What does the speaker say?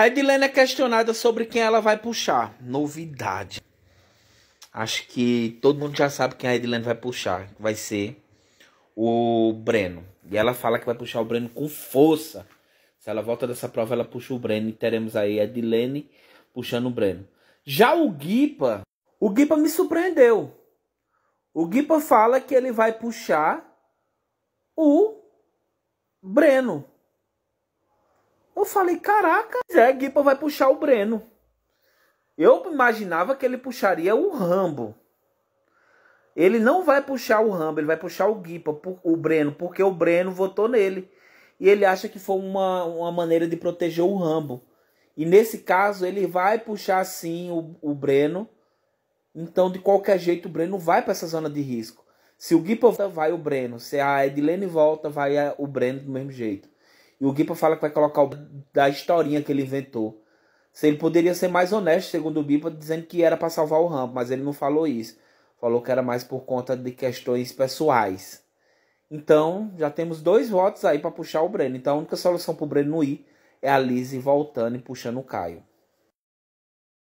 A Edilene é questionada sobre quem ela vai puxar. Novidade. Acho que todo mundo já sabe quem a Edilene vai puxar. Vai ser o Breno. E ela fala que vai puxar o Breno com força. Se ela volta dessa prova, ela puxa o Breno. E teremos aí a Edilene puxando o Breno. Já o Guipa. O Guipa me surpreendeu. O Guipa fala que ele vai puxar o Breno. Eu falei, caraca, Zé Guipa vai puxar o Breno. Eu imaginava que ele puxaria o Rambo. Ele não vai puxar o Rambo, ele vai puxar o Guipa, o Breno, porque o Breno votou nele. E ele acha que foi uma, uma maneira de proteger o Rambo. E nesse caso, ele vai puxar sim o, o Breno. Então, de qualquer jeito, o Breno vai para essa zona de risco. Se o Guipa volta, vai o Breno. Se a Edilene volta, vai o Breno do mesmo jeito. E o Guipa fala que vai colocar o da historinha que ele inventou. Se ele poderia ser mais honesto, segundo o Bipa, dizendo que era para salvar o Rambo, mas ele não falou isso. Falou que era mais por conta de questões pessoais. Então, já temos dois votos aí para puxar o Breno. Então, a única solução para o Breno não ir é a Lise voltando e puxando o Caio.